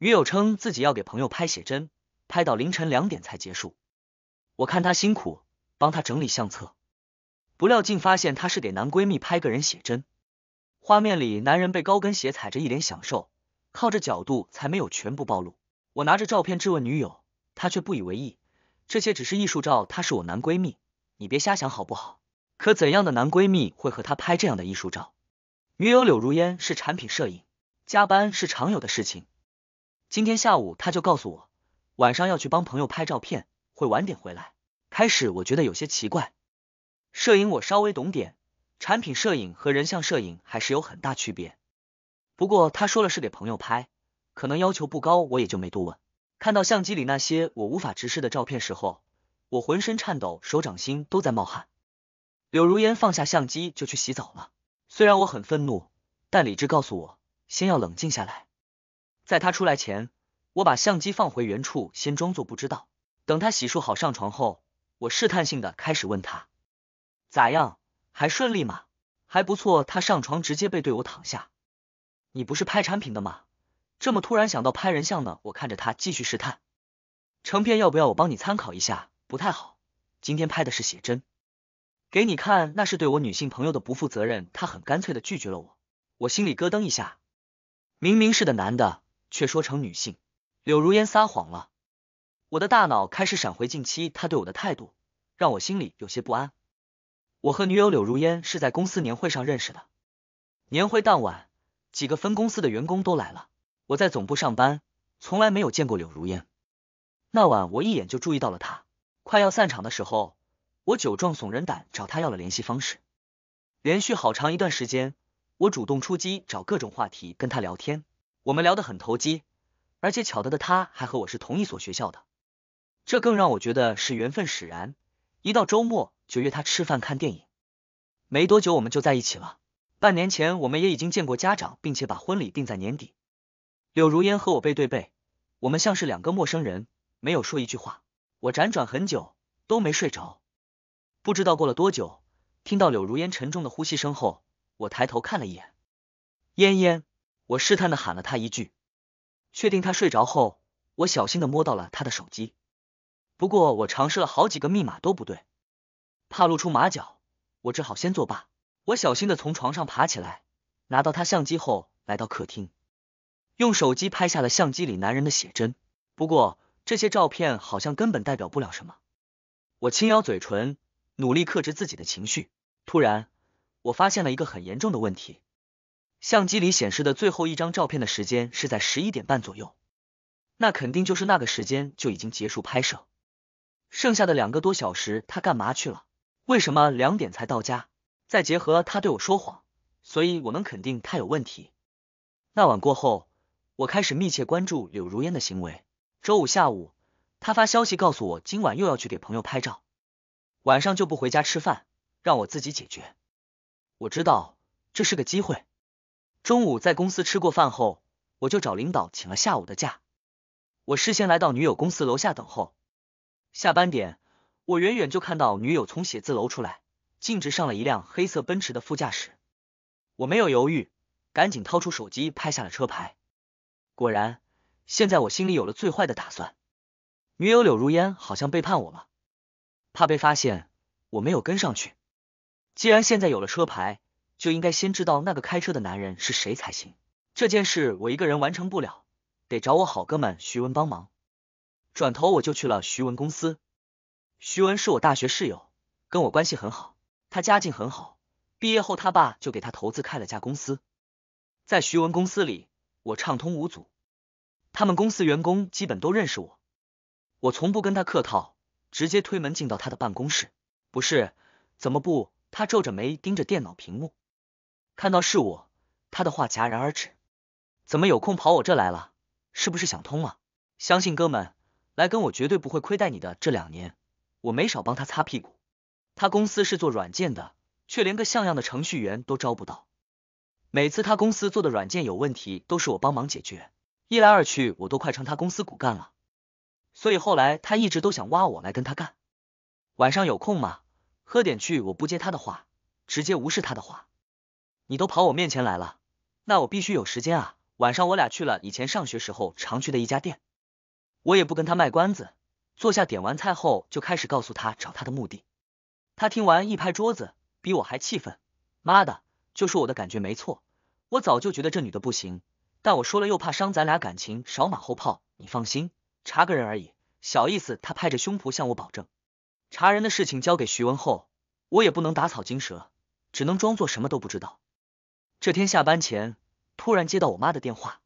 女友称自己要给朋友拍写真，拍到凌晨两点才结束。我看她辛苦，帮她整理相册，不料竟发现她是给男闺蜜拍个人写真。画面里男人被高跟鞋踩着，一脸享受，靠着角度才没有全部暴露。我拿着照片质问女友，她却不以为意。这些只是艺术照，她是我男闺蜜，你别瞎想好不好？可怎样的男闺蜜会和她拍这样的艺术照？女友柳如烟是产品摄影，加班是常有的事情。今天下午他就告诉我，晚上要去帮朋友拍照片，会晚点回来。开始我觉得有些奇怪，摄影我稍微懂点，产品摄影和人像摄影还是有很大区别。不过他说了是给朋友拍，可能要求不高，我也就没多问。看到相机里那些我无法直视的照片时候，我浑身颤抖，手掌心都在冒汗。柳如烟放下相机就去洗澡了。虽然我很愤怒，但理智告诉我，先要冷静下来。在他出来前，我把相机放回原处，先装作不知道。等他洗漱好上床后，我试探性的开始问他：“咋样？还顺利吗？还不错。”他上床直接背对我躺下。你不是拍产品的吗？这么突然想到拍人像呢？”我看着他继续试探，成片要不要我帮你参考一下？不太好，今天拍的是写真，给你看那是对我女性朋友的不负责任。他很干脆的拒绝了我，我心里咯噔一下，明明是个男的。却说成女性，柳如烟撒谎了。我的大脑开始闪回近期她对我的态度，让我心里有些不安。我和女友柳如烟是在公司年会上认识的。年会当晚，几个分公司的员工都来了。我在总部上班，从来没有见过柳如烟。那晚我一眼就注意到了她。快要散场的时候，我酒壮怂人胆，找她要了联系方式。连续好长一段时间，我主动出击，找各种话题跟她聊天。我们聊得很投机，而且巧得的他还和我是同一所学校的，这更让我觉得是缘分使然。一到周末就约他吃饭看电影，没多久我们就在一起了。半年前我们也已经见过家长，并且把婚礼定在年底。柳如烟和我背对背，我们像是两个陌生人，没有说一句话。我辗转很久都没睡着，不知道过了多久，听到柳如烟沉重的呼吸声后，我抬头看了一眼，烟烟。我试探的喊了他一句，确定他睡着后，我小心的摸到了他的手机，不过我尝试了好几个密码都不对，怕露出马脚，我只好先作罢。我小心的从床上爬起来，拿到他相机，后来到客厅，用手机拍下了相机里男人的写真。不过这些照片好像根本代表不了什么。我轻咬嘴唇，努力克制自己的情绪。突然，我发现了一个很严重的问题。相机里显示的最后一张照片的时间是在十一点半左右，那肯定就是那个时间就已经结束拍摄，剩下的两个多小时他干嘛去了？为什么两点才到家？再结合他对我说谎，所以我能肯定他有问题。那晚过后，我开始密切关注柳如烟的行为。周五下午，他发消息告诉我今晚又要去给朋友拍照，晚上就不回家吃饭，让我自己解决。我知道这是个机会。中午在公司吃过饭后，我就找领导请了下午的假。我事先来到女友公司楼下等候。下班点，我远远就看到女友从写字楼出来，径直上了一辆黑色奔驰的副驾驶。我没有犹豫，赶紧掏出手机拍下了车牌。果然，现在我心里有了最坏的打算。女友柳如烟好像背叛我了，怕被发现，我没有跟上去。既然现在有了车牌。就应该先知道那个开车的男人是谁才行。这件事我一个人完成不了，得找我好哥们徐文帮忙。转头我就去了徐文公司。徐文是我大学室友，跟我关系很好。他家境很好，毕业后他爸就给他投资开了家公司。在徐文公司里，我畅通无阻。他们公司员工基本都认识我，我从不跟他客套，直接推门进到他的办公室。不是，怎么不？他皱着眉盯着电脑屏幕。看到是我，他的话戛然而止。怎么有空跑我这来了？是不是想通了？相信哥们，来跟我绝对不会亏待你的。这两年我没少帮他擦屁股。他公司是做软件的，却连个像样的程序员都招不到。每次他公司做的软件有问题，都是我帮忙解决。一来二去，我都快成他公司骨干了。所以后来他一直都想挖我来跟他干。晚上有空吗？喝点去。我不接他的话，直接无视他的话。你都跑我面前来了，那我必须有时间啊！晚上我俩去了以前上学时候常去的一家店，我也不跟他卖关子，坐下点完菜后就开始告诉他找他的目的。他听完一拍桌子，比我还气愤，妈的，就说我的感觉没错，我早就觉得这女的不行，但我说了又怕伤咱俩感情，少马后炮。你放心，查个人而已，小意思。他拍着胸脯向我保证，查人的事情交给徐文后，我也不能打草惊蛇，只能装作什么都不知道。这天下班前，突然接到我妈的电话，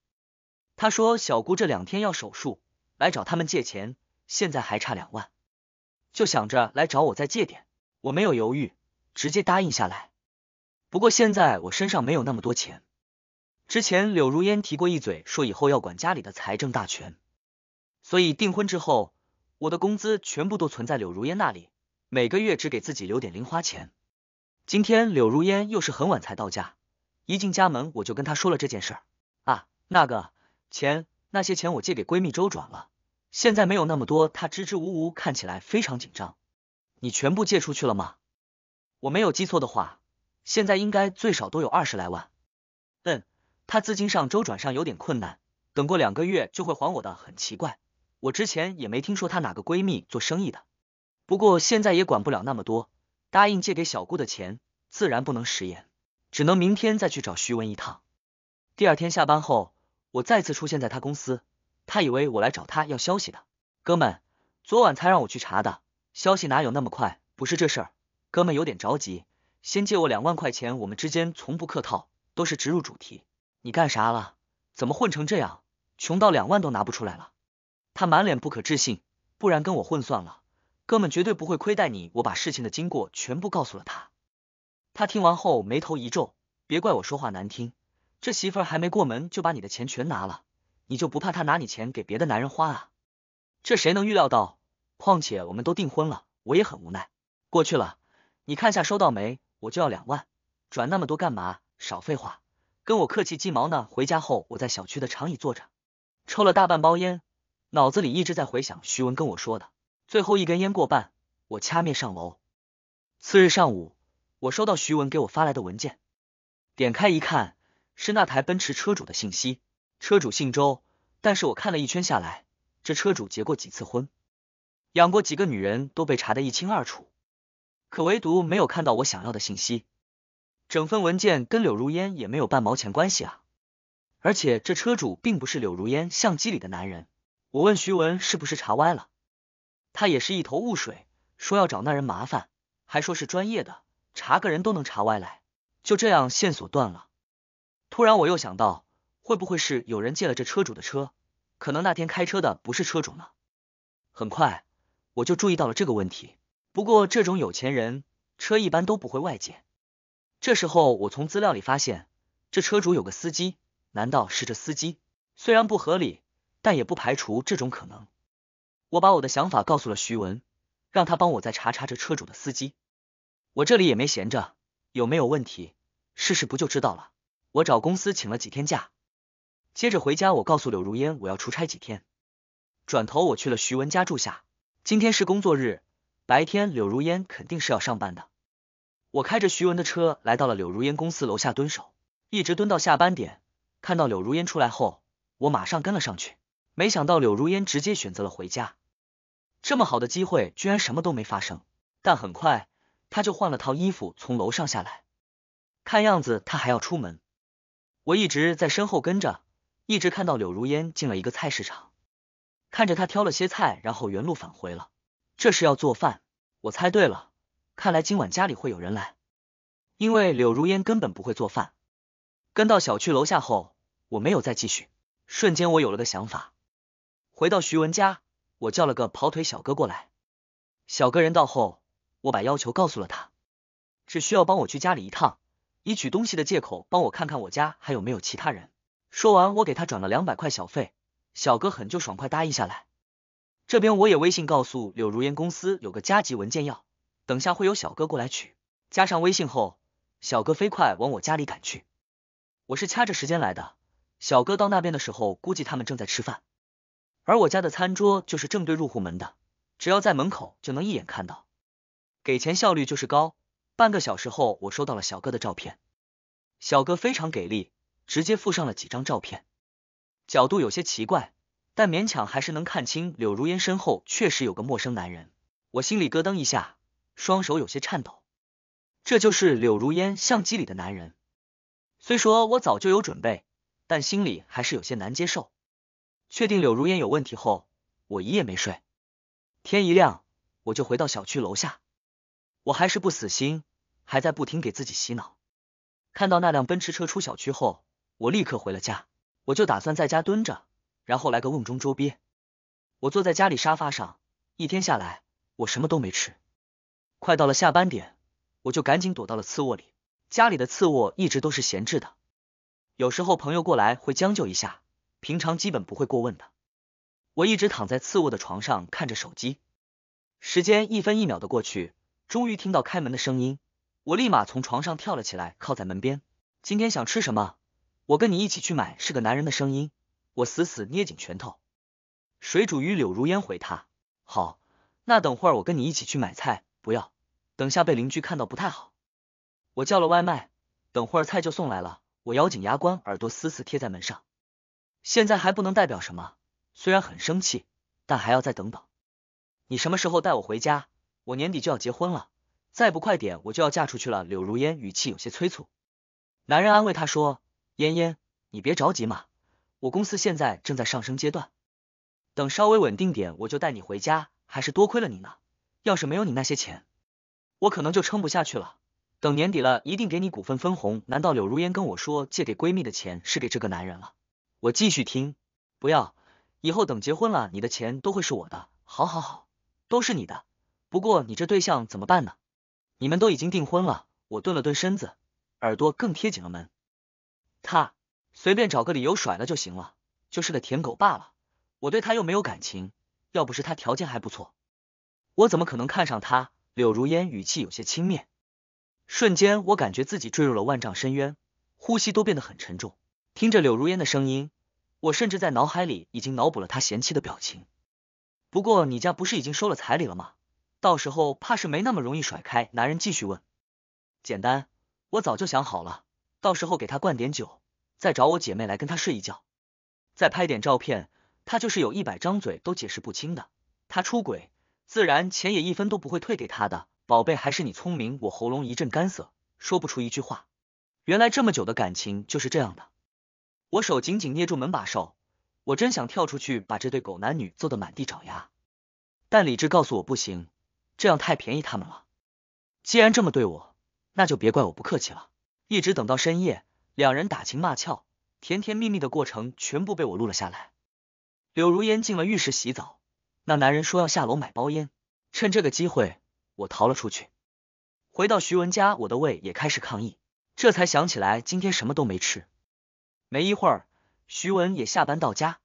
她说小姑这两天要手术，来找他们借钱，现在还差两万，就想着来找我再借点。我没有犹豫，直接答应下来。不过现在我身上没有那么多钱，之前柳如烟提过一嘴，说以后要管家里的财政大权，所以订婚之后，我的工资全部都存在柳如烟那里，每个月只给自己留点零花钱。今天柳如烟又是很晚才到家。一进家门，我就跟他说了这件事儿啊，那个钱，那些钱我借给闺蜜周转了，现在没有那么多。她支支吾吾，看起来非常紧张。你全部借出去了吗？我没有记错的话，现在应该最少都有二十来万。嗯，她资金上周转上有点困难，等过两个月就会还我的。很奇怪，我之前也没听说她哪个闺蜜做生意的。不过现在也管不了那么多，答应借给小姑的钱，自然不能食言。只能明天再去找徐文一趟。第二天下班后，我再次出现在他公司，他以为我来找他要消息的。哥们，昨晚才让我去查的消息哪有那么快？不是这事儿，哥们有点着急，先借我两万块钱，我们之间从不客套，都是直入主题。你干啥了？怎么混成这样，穷到两万都拿不出来了？他满脸不可置信，不然跟我混算了，哥们绝对不会亏待你。我把事情的经过全部告诉了他。他听完后，眉头一皱，别怪我说话难听，这媳妇儿还没过门就把你的钱全拿了，你就不怕她拿你钱给别的男人花啊？这谁能预料到？况且我们都订婚了，我也很无奈。过去了，你看下收到没？我就要两万，转那么多干嘛？少废话，跟我客气鸡毛呢？回家后，我在小区的长椅坐着，抽了大半包烟，脑子里一直在回想徐文跟我说的。最后一根烟过半，我掐灭上楼。次日上午。我收到徐文给我发来的文件，点开一看是那台奔驰车主的信息，车主姓周，但是我看了一圈下来，这车主结过几次婚，养过几个女人，都被查得一清二楚，可唯独没有看到我想要的信息。整份文件跟柳如烟也没有半毛钱关系啊！而且这车主并不是柳如烟相机里的男人。我问徐文是不是查歪了，他也是一头雾水，说要找那人麻烦，还说是专业的。查个人都能查歪来，就这样线索断了。突然我又想到，会不会是有人借了这车主的车？可能那天开车的不是车主呢。很快我就注意到了这个问题。不过这种有钱人车一般都不会外借。这时候我从资料里发现，这车主有个司机，难道是这司机？虽然不合理，但也不排除这种可能。我把我的想法告诉了徐文，让他帮我再查查这车主的司机。我这里也没闲着，有没有问题？试试不就知道了。我找公司请了几天假，接着回家。我告诉柳如烟我要出差几天，转头我去了徐文家住下。今天是工作日，白天柳如烟肯定是要上班的。我开着徐文的车来到了柳如烟公司楼下蹲守，一直蹲到下班点。看到柳如烟出来后，我马上跟了上去。没想到柳如烟直接选择了回家，这么好的机会居然什么都没发生。但很快。他就换了套衣服从楼上下来，看样子他还要出门。我一直在身后跟着，一直看到柳如烟进了一个菜市场，看着他挑了些菜，然后原路返回了。这是要做饭，我猜对了。看来今晚家里会有人来，因为柳如烟根本不会做饭。跟到小区楼下后，我没有再继续。瞬间我有了个想法。回到徐文家，我叫了个跑腿小哥过来。小哥人到后。我把要求告诉了他，只需要帮我去家里一趟，以取东西的借口帮我看看我家还有没有其他人。说完，我给他转了两百块小费，小哥很就爽快答应下来。这边我也微信告诉柳如烟，公司有个加急文件要，等下会有小哥过来取。加上微信后，小哥飞快往我家里赶去。我是掐着时间来的，小哥到那边的时候，估计他们正在吃饭，而我家的餐桌就是正对入户门的，只要在门口就能一眼看到。给钱效率就是高。半个小时后，我收到了小哥的照片。小哥非常给力，直接附上了几张照片，角度有些奇怪，但勉强还是能看清柳如烟身后确实有个陌生男人。我心里咯噔一下，双手有些颤抖。这就是柳如烟相机里的男人。虽说我早就有准备，但心里还是有些难接受。确定柳如烟有问题后，我一夜没睡。天一亮，我就回到小区楼下。我还是不死心，还在不停给自己洗脑。看到那辆奔驰车出小区后，我立刻回了家。我就打算在家蹲着，然后来个瓮中捉鳖。我坐在家里沙发上，一天下来我什么都没吃。快到了下班点，我就赶紧躲到了次卧里。家里的次卧一直都是闲置的，有时候朋友过来会将就一下，平常基本不会过问的。我一直躺在次卧的床上看着手机，时间一分一秒的过去。终于听到开门的声音，我立马从床上跳了起来，靠在门边。今天想吃什么？我跟你一起去买。是个男人的声音。我死死捏紧拳头。水煮鱼柳如烟回他：好，那等会儿我跟你一起去买菜。不要，等下被邻居看到不太好。我叫了外卖，等会儿菜就送来了。我咬紧牙关，耳朵死死贴在门上。现在还不能代表什么，虽然很生气，但还要再等等。你什么时候带我回家？我年底就要结婚了，再不快点我就要嫁出去了。柳如烟语气有些催促，男人安慰她说：“烟烟，你别着急嘛，我公司现在正在上升阶段，等稍微稳定点，我就带你回家。还是多亏了你呢，要是没有你那些钱，我可能就撑不下去了。等年底了一定给你股份分红。”难道柳如烟跟我说借给闺蜜的钱是给这个男人了？我继续听，不要，以后等结婚了，你的钱都会是我的。好好好，都是你的。不过你这对象怎么办呢？你们都已经订婚了。我顿了顿身子，耳朵更贴紧了门。他随便找个理由甩了就行了，就是个舔狗罢了。我对他又没有感情，要不是他条件还不错，我怎么可能看上他？柳如烟语气有些轻蔑。瞬间，我感觉自己坠入了万丈深渊，呼吸都变得很沉重。听着柳如烟的声音，我甚至在脑海里已经脑补了他嫌弃的表情。不过你家不是已经收了彩礼了吗？到时候怕是没那么容易甩开男人。继续问，简单，我早就想好了，到时候给他灌点酒，再找我姐妹来跟他睡一觉，再拍点照片，他就是有一百张嘴都解释不清的。他出轨，自然钱也一分都不会退给他的。宝贝，还是你聪明。我喉咙一阵干涩，说不出一句话。原来这么久的感情就是这样的。我手紧紧捏住门把手，我真想跳出去把这对狗男女揍得满地找牙，但理智告诉我不行。这样太便宜他们了。既然这么对我，那就别怪我不客气了。一直等到深夜，两人打情骂俏，甜甜蜜蜜的过程全部被我录了下来。柳如烟进了浴室洗澡，那男人说要下楼买包烟。趁这个机会，我逃了出去。回到徐文家，我的胃也开始抗议。这才想起来今天什么都没吃。没一会儿，徐文也下班到家。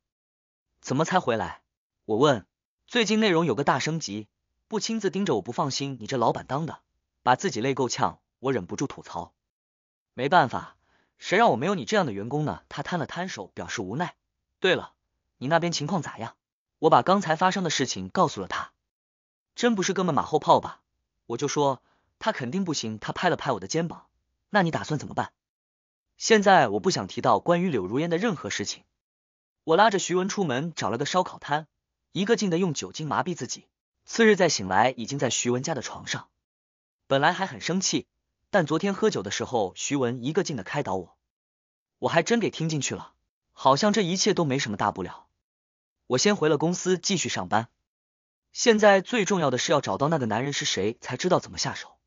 怎么才回来？我问。最近内容有个大升级。不亲自盯着我不放心，你这老板当的，把自己累够呛。我忍不住吐槽，没办法，谁让我没有你这样的员工呢？他摊了摊手，表示无奈。对了，你那边情况咋样？我把刚才发生的事情告诉了他，真不是哥们马后炮吧？我就说他肯定不行。他拍了拍我的肩膀。那你打算怎么办？现在我不想提到关于柳如烟的任何事情。我拉着徐文出门，找了个烧烤摊，一个劲的用酒精麻痹自己。次日再醒来，已经在徐文家的床上。本来还很生气，但昨天喝酒的时候，徐文一个劲的开导我，我还真给听进去了。好像这一切都没什么大不了。我先回了公司继续上班。现在最重要的是要找到那个男人是谁，才知道怎么下手。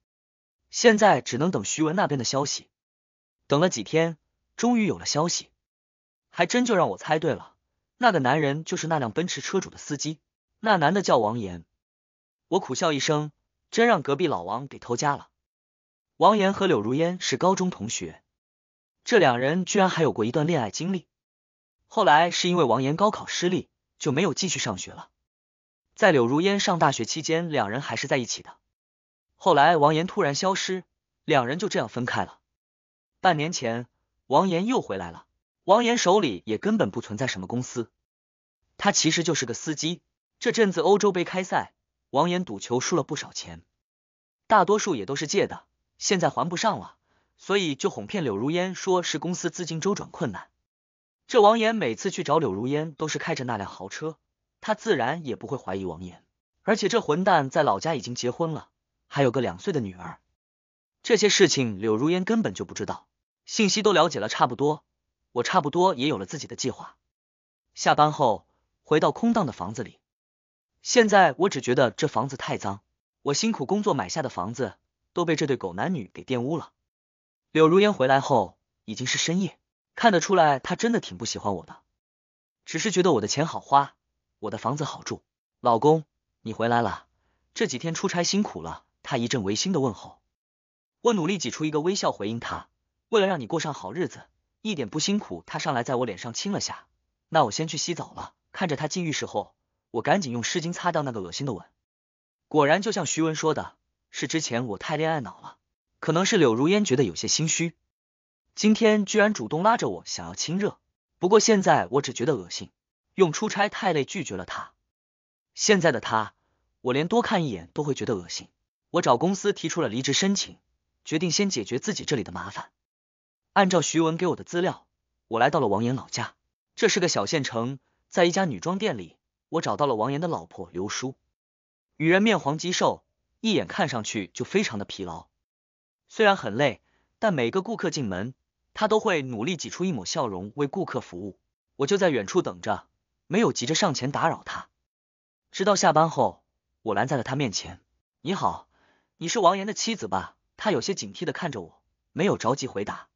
现在只能等徐文那边的消息。等了几天，终于有了消息，还真就让我猜对了。那个男人就是那辆奔驰车主的司机，那男的叫王岩。我苦笑一声，真让隔壁老王给偷家了。王岩和柳如烟是高中同学，这两人居然还有过一段恋爱经历。后来是因为王岩高考失利，就没有继续上学了。在柳如烟上大学期间，两人还是在一起的。后来王岩突然消失，两人就这样分开了。半年前，王岩又回来了。王岩手里也根本不存在什么公司，他其实就是个司机。这阵子欧洲杯开赛。王岩赌球输了不少钱，大多数也都是借的，现在还不上了，所以就哄骗柳如烟说是公司资金周转困难。这王岩每次去找柳如烟都是开着那辆豪车，他自然也不会怀疑王岩。而且这混蛋在老家已经结婚了，还有个两岁的女儿，这些事情柳如烟根本就不知道。信息都了解了差不多，我差不多也有了自己的计划。下班后回到空荡的房子里。现在我只觉得这房子太脏，我辛苦工作买下的房子都被这对狗男女给玷污了。柳如烟回来后已经是深夜，看得出来她真的挺不喜欢我的，只是觉得我的钱好花，我的房子好住。老公，你回来了，这几天出差辛苦了。她一阵违心的问候，我努力挤出一个微笑回应他。为了让你过上好日子，一点不辛苦。他上来在我脸上亲了下，那我先去洗澡了。看着他进浴室后。我赶紧用湿巾擦掉那个恶心的吻，果然就像徐文说的，是之前我太恋爱脑了，可能是柳如烟觉得有些心虚，今天居然主动拉着我想要亲热。不过现在我只觉得恶心，用出差太累拒绝了他。现在的他，我连多看一眼都会觉得恶心。我找公司提出了离职申请，决定先解决自己这里的麻烦。按照徐文给我的资料，我来到了王岩老家，这是个小县城，在一家女装店里。我找到了王岩的老婆刘叔，女人面黄肌瘦，一眼看上去就非常的疲劳。虽然很累，但每个顾客进门，她都会努力挤出一抹笑容为顾客服务。我就在远处等着，没有急着上前打扰她。直到下班后，我拦在了她面前。你好，你是王岩的妻子吧？她有些警惕的看着我，没有着急回答。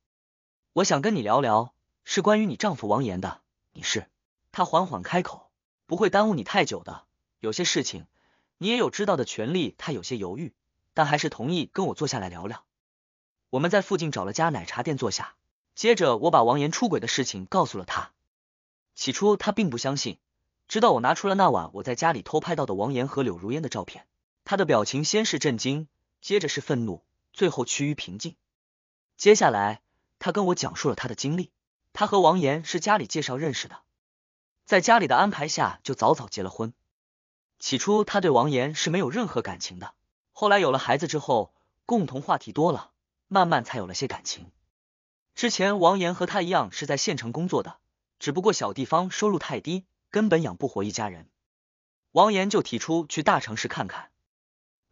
我想跟你聊聊，是关于你丈夫王岩的。你是？她缓缓开口。不会耽误你太久的，有些事情你也有知道的权利。他有些犹豫，但还是同意跟我坐下来聊聊。我们在附近找了家奶茶店坐下，接着我把王岩出轨的事情告诉了他。起初他并不相信，直到我拿出了那晚我在家里偷拍到的王岩和柳如烟的照片。他的表情先是震惊，接着是愤怒，最后趋于平静。接下来，他跟我讲述了他的经历。他和王岩是家里介绍认识的。在家里的安排下，就早早结了婚。起初他对王岩是没有任何感情的，后来有了孩子之后，共同话题多了，慢慢才有了些感情。之前王岩和他一样是在县城工作的，只不过小地方收入太低，根本养不活一家人。王岩就提出去大城市看看，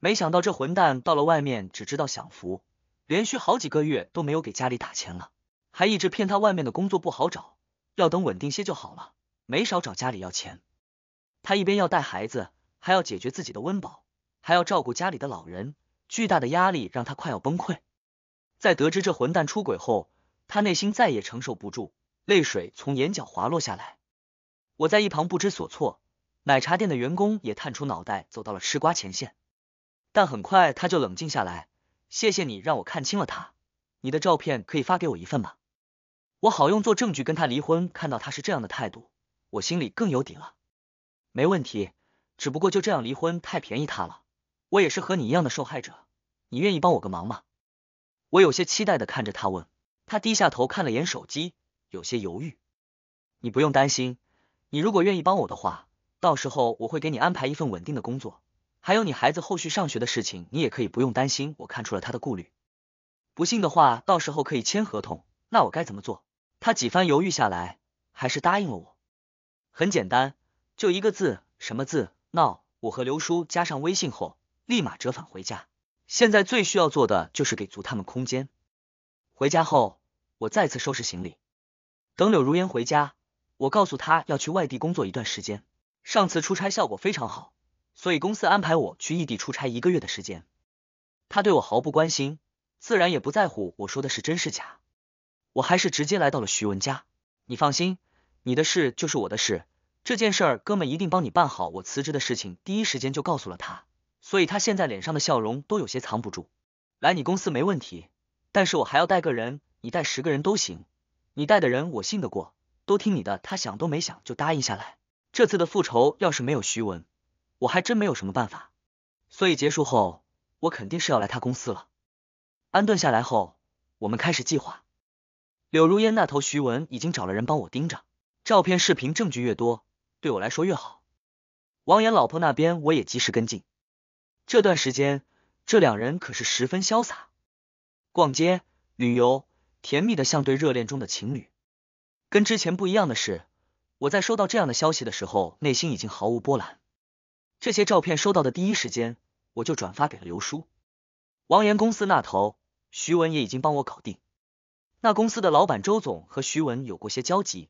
没想到这混蛋到了外面只知道享福，连续好几个月都没有给家里打钱了，还一直骗他外面的工作不好找，要等稳定些就好了。没少找家里要钱，他一边要带孩子，还要解决自己的温饱，还要照顾家里的老人，巨大的压力让他快要崩溃。在得知这混蛋出轨后，他内心再也承受不住，泪水从眼角滑落下来。我在一旁不知所措，奶茶店的员工也探出脑袋走到了吃瓜前线，但很快他就冷静下来。谢谢你让我看清了他，你的照片可以发给我一份吗？我好用做证据跟他离婚。看到他是这样的态度。我心里更有底了，没问题，只不过就这样离婚太便宜他了。我也是和你一样的受害者，你愿意帮我个忙吗？我有些期待的看着他问，他低下头看了眼手机，有些犹豫。你不用担心，你如果愿意帮我的话，到时候我会给你安排一份稳定的工作，还有你孩子后续上学的事情，你也可以不用担心。我看出了他的顾虑，不信的话，到时候可以签合同。那我该怎么做？他几番犹豫下来，还是答应了我。很简单，就一个字，什么字？闹！我和刘叔加上微信后，立马折返回家。现在最需要做的就是给足他们空间。回家后，我再次收拾行李。等柳如烟回家，我告诉她要去外地工作一段时间。上次出差效果非常好，所以公司安排我去异地出差一个月的时间。他对我毫不关心，自然也不在乎我说的是真是假。我还是直接来到了徐文家。你放心。你的事就是我的事，这件事哥们一定帮你办好。我辞职的事情第一时间就告诉了他，所以他现在脸上的笑容都有些藏不住。来你公司没问题，但是我还要带个人，你带十个人都行，你带的人我信得过，都听你的。他想都没想就答应下来。这次的复仇要是没有徐文，我还真没有什么办法。所以结束后，我肯定是要来他公司了。安顿下来后，我们开始计划。柳如烟那头，徐文已经找了人帮我盯着。照片、视频、证据越多，对我来说越好。王岩老婆那边我也及时跟进。这段时间，这两人可是十分潇洒，逛街、旅游，甜蜜的像对热恋中的情侣。跟之前不一样的是，我在收到这样的消息的时候，内心已经毫无波澜。这些照片收到的第一时间，我就转发给了刘叔。王岩公司那头，徐文也已经帮我搞定。那公司的老板周总和徐文有过些交集。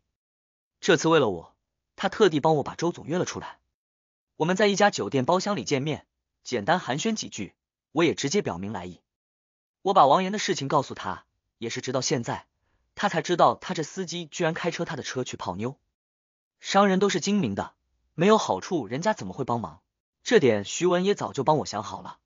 这次为了我，他特地帮我把周总约了出来。我们在一家酒店包厢里见面，简单寒暄几句，我也直接表明来意。我把王岩的事情告诉他，也是直到现在，他才知道他这司机居然开车他的车去泡妞。商人都是精明的，没有好处，人家怎么会帮忙？这点徐文也早就帮我想好了。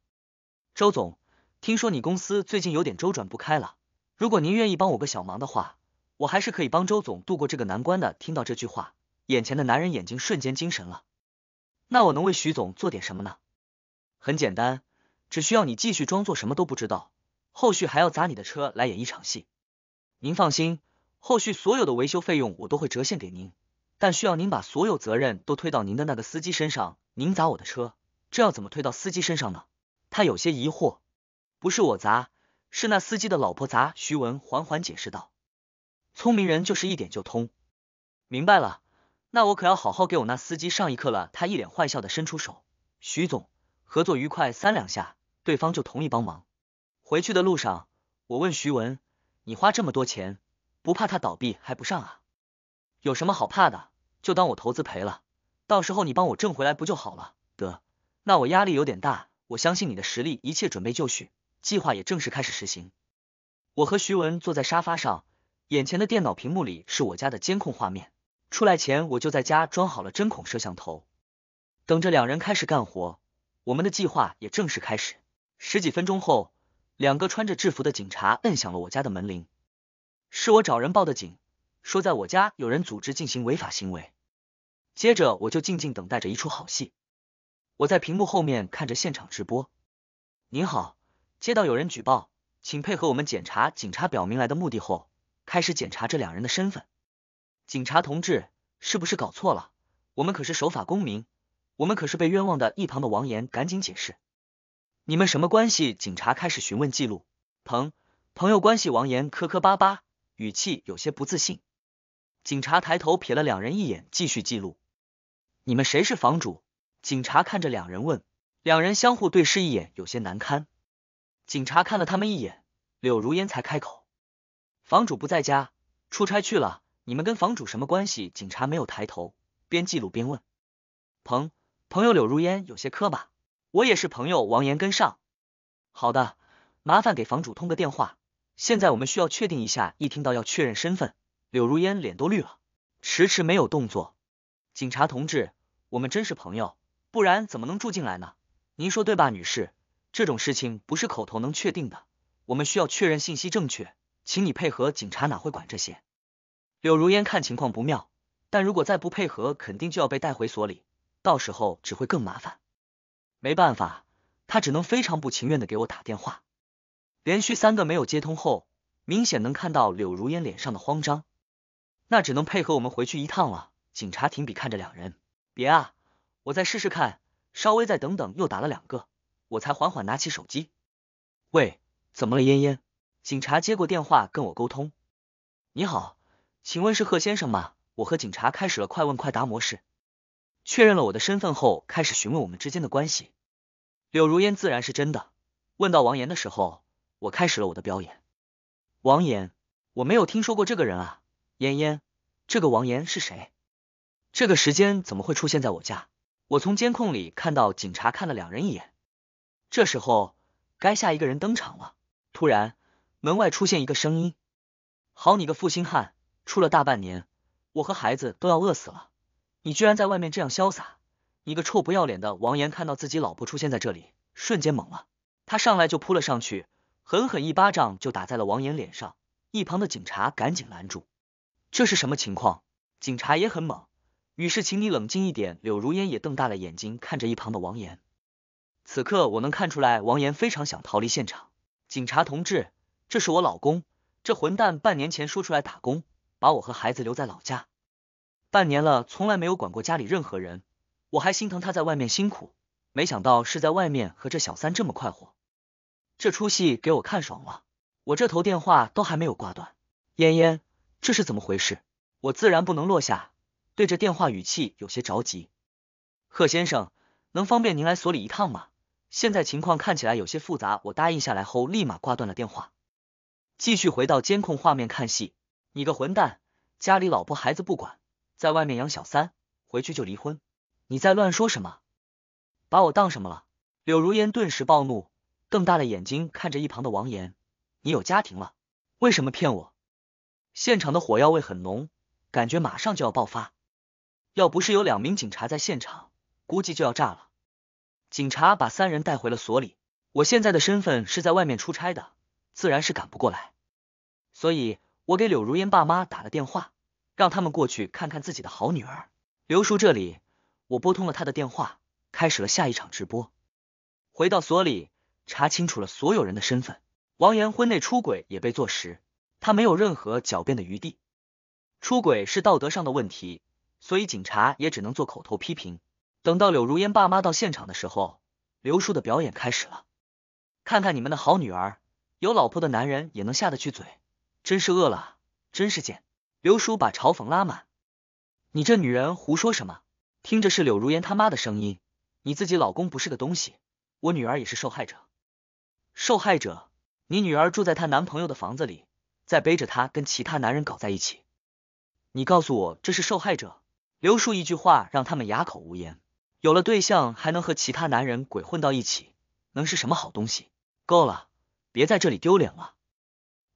周总，听说你公司最近有点周转不开了，如果您愿意帮我个小忙的话。我还是可以帮周总度过这个难关的。听到这句话，眼前的男人眼睛瞬间精神了。那我能为徐总做点什么呢？很简单，只需要你继续装作什么都不知道，后续还要砸你的车来演一场戏。您放心，后续所有的维修费用我都会折现给您，但需要您把所有责任都推到您的那个司机身上。您砸我的车，这要怎么推到司机身上呢？他有些疑惑。不是我砸，是那司机的老婆砸。徐文缓缓解释道。聪明人就是一点就通，明白了，那我可要好好给我那司机上一课了。他一脸坏笑的伸出手，徐总，合作愉快。三两下，对方就同意帮忙。回去的路上，我问徐文，你花这么多钱，不怕他倒闭还不上啊？有什么好怕的？就当我投资赔了，到时候你帮我挣回来不就好了？得，那我压力有点大，我相信你的实力，一切准备就绪，计划也正式开始实行。我和徐文坐在沙发上。眼前的电脑屏幕里是我家的监控画面。出来前我就在家装好了针孔摄像头。等着两人开始干活，我们的计划也正式开始。十几分钟后，两个穿着制服的警察摁响了我家的门铃。是我找人报的警，说在我家有人组织进行违法行为。接着我就静静等待着一出好戏。我在屏幕后面看着现场直播。您好，接到有人举报，请配合我们检查。警察表明来的目的后。开始检查这两人的身份，警察同志，是不是搞错了？我们可是守法公民，我们可是被冤枉的。一旁的王岩赶紧解释，你们什么关系？警察开始询问记录，朋朋友关系。王岩磕磕巴巴，语气有些不自信。警察抬头瞥了两人一眼，继续记录。你们谁是房主？警察看着两人问，两人相互对视一眼，有些难堪。警察看了他们一眼，柳如烟才开口。房主不在家，出差去了。你们跟房主什么关系？警察没有抬头，边记录边问：“朋朋友柳如烟有些磕巴，我也是朋友。”王岩跟上，好的，麻烦给房主通个电话。现在我们需要确定一下。一听到要确认身份，柳如烟脸都绿了，迟迟没有动作。警察同志，我们真是朋友，不然怎么能住进来呢？您说对吧，女士？这种事情不是口头能确定的，我们需要确认信息正确。请你配合，警察哪会管这些？柳如烟看情况不妙，但如果再不配合，肯定就要被带回所里，到时候只会更麻烦。没办法，他只能非常不情愿的给我打电话。连续三个没有接通后，明显能看到柳如烟脸上的慌张。那只能配合我们回去一趟了。警察停笔看着两人，别啊，我再试试看，稍微再等等，又打了两个，我才缓缓拿起手机。喂，怎么了，烟烟？警察接过电话跟我沟通。你好，请问是贺先生吗？我和警察开始了快问快答模式。确认了我的身份后，开始询问我们之间的关系。柳如烟自然是真的。问到王岩的时候，我开始了我的表演。王岩，我没有听说过这个人啊。妍妍，这个王岩是谁？这个时间怎么会出现在我家？我从监控里看到警察看了两人一眼。这时候该下一个人登场了。突然。门外出现一个声音，好你个负心汉，出了大半年，我和孩子都要饿死了，你居然在外面这样潇洒，你个臭不要脸的！王岩看到自己老婆出现在这里，瞬间懵了，他上来就扑了上去，狠狠一巴掌就打在了王岩脸上。一旁的警察赶紧拦住，这是什么情况？警察也很猛，于是，请你冷静一点。柳如烟也瞪大了眼睛看着一旁的王岩，此刻我能看出来，王岩非常想逃离现场。警察同志。这是我老公，这混蛋半年前说出来打工，把我和孩子留在老家，半年了从来没有管过家里任何人，我还心疼他在外面辛苦，没想到是在外面和这小三这么快活，这出戏给我看爽了，我这头电话都还没有挂断。嫣嫣，这是怎么回事？我自然不能落下，对着电话语气有些着急。贺先生，能方便您来所里一趟吗？现在情况看起来有些复杂，我答应下来后立马挂断了电话。继续回到监控画面看戏，你个混蛋，家里老婆孩子不管，在外面养小三，回去就离婚，你在乱说什么？把我当什么了？柳如烟顿时暴怒，瞪大了眼睛看着一旁的王岩，你有家庭了，为什么骗我？现场的火药味很浓，感觉马上就要爆发，要不是有两名警察在现场，估计就要炸了。警察把三人带回了所里，我现在的身份是在外面出差的。自然是赶不过来，所以我给柳如烟爸妈打了电话，让他们过去看看自己的好女儿。刘叔这里，我拨通了他的电话，开始了下一场直播。回到所里，查清楚了所有人的身份，王岩婚内出轨也被坐实，他没有任何狡辩的余地。出轨是道德上的问题，所以警察也只能做口头批评。等到柳如烟爸妈到现场的时候，刘叔的表演开始了，看看你们的好女儿。有老婆的男人也能下得去嘴，真是饿了，真是贱！刘叔把嘲讽拉满，你这女人胡说什么？听着是柳如烟他妈的声音，你自己老公不是个东西，我女儿也是受害者。受害者？你女儿住在她男朋友的房子里，在背着她跟其他男人搞在一起，你告诉我这是受害者？刘叔一句话让他们哑口无言。有了对象还能和其他男人鬼混到一起，能是什么好东西？够了！别在这里丢脸了！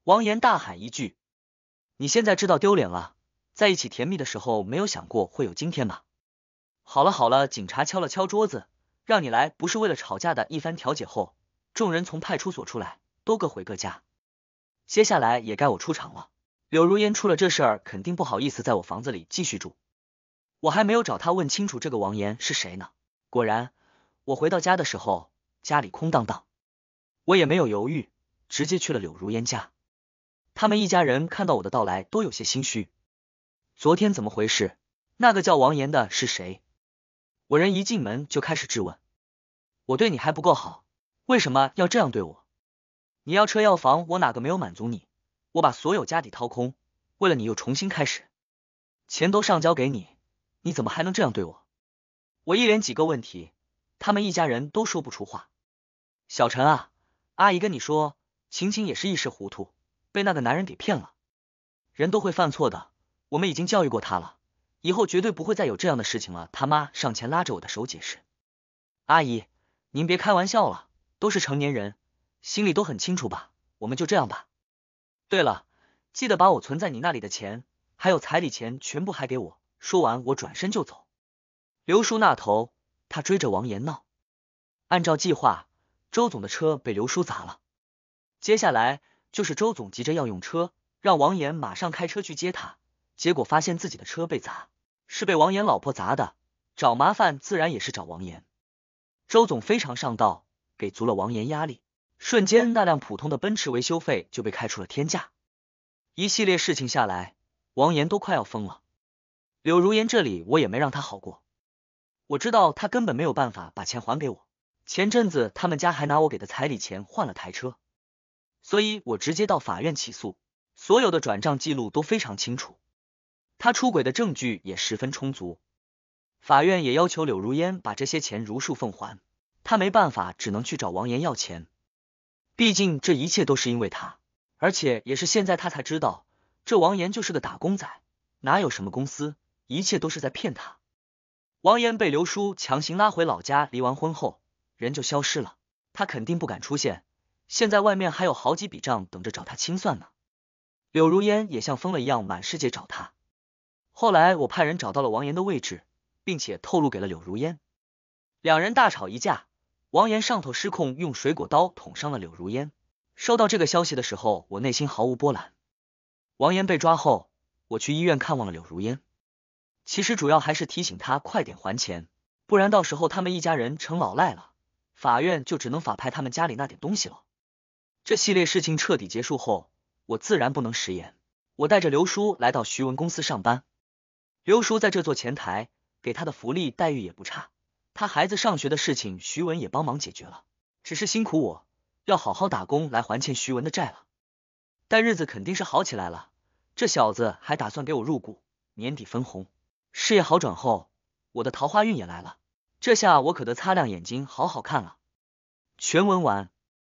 王岩大喊一句：“你现在知道丢脸了？在一起甜蜜的时候，没有想过会有今天吗？”好了好了，警察敲了敲桌子，让你来不是为了吵架的。一番调解后，众人从派出所出来，都各回各家。接下来也该我出场了。柳如烟出了这事儿，肯定不好意思在我房子里继续住。我还没有找他问清楚这个王岩是谁呢。果然，我回到家的时候，家里空荡荡。我也没有犹豫，直接去了柳如烟家。他们一家人看到我的到来，都有些心虚。昨天怎么回事？那个叫王岩的是谁？我人一进门就开始质问：“我对你还不够好，为什么要这样对我？你要车要房，我哪个没有满足你？我把所有家底掏空，为了你又重新开始，钱都上交给你，你怎么还能这样对我？”我一连几个问题，他们一家人都说不出话。小陈啊！阿姨跟你说，晴晴也是一时糊涂，被那个男人给骗了。人都会犯错的，我们已经教育过她了，以后绝对不会再有这样的事情了。他妈上前拉着我的手解释：“阿姨，您别开玩笑了，都是成年人，心里都很清楚吧？我们就这样吧。对了，记得把我存在你那里的钱，还有彩礼钱全部还给我。”说完，我转身就走。刘叔那头，他追着王岩闹。按照计划。周总的车被刘叔砸了，接下来就是周总急着要用车，让王岩马上开车去接他，结果发现自己的车被砸，是被王岩老婆砸的，找麻烦自然也是找王岩。周总非常上道，给足了王岩压力，瞬间那辆普通的奔驰维修费就被开出了天价。一系列事情下来，王岩都快要疯了。柳如烟这里我也没让他好过，我知道他根本没有办法把钱还给我。前阵子他们家还拿我给的彩礼钱换了台车，所以我直接到法院起诉，所有的转账记录都非常清楚，他出轨的证据也十分充足。法院也要求柳如烟把这些钱如数奉还，他没办法，只能去找王岩要钱。毕竟这一切都是因为他，而且也是现在他才知道，这王岩就是个打工仔，哪有什么公司，一切都是在骗他。王岩被刘叔强行拉回老家，离完婚后。人就消失了，他肯定不敢出现。现在外面还有好几笔账等着找他清算呢。柳如烟也像疯了一样满世界找他。后来我派人找到了王岩的位置，并且透露给了柳如烟，两人大吵一架。王岩上头失控，用水果刀捅伤了柳如烟。收到这个消息的时候，我内心毫无波澜。王岩被抓后，我去医院看望了柳如烟，其实主要还是提醒他快点还钱，不然到时候他们一家人成老赖了。法院就只能法拍他们家里那点东西了。这系列事情彻底结束后，我自然不能食言。我带着刘叔来到徐文公司上班。刘叔在这座前台，给他的福利待遇也不差。他孩子上学的事情，徐文也帮忙解决了。只是辛苦我，要好好打工来还欠徐文的债了。但日子肯定是好起来了。这小子还打算给我入股，年底分红。事业好转后，我的桃花运也来了。这下我可得擦亮眼睛好好看了。全文完。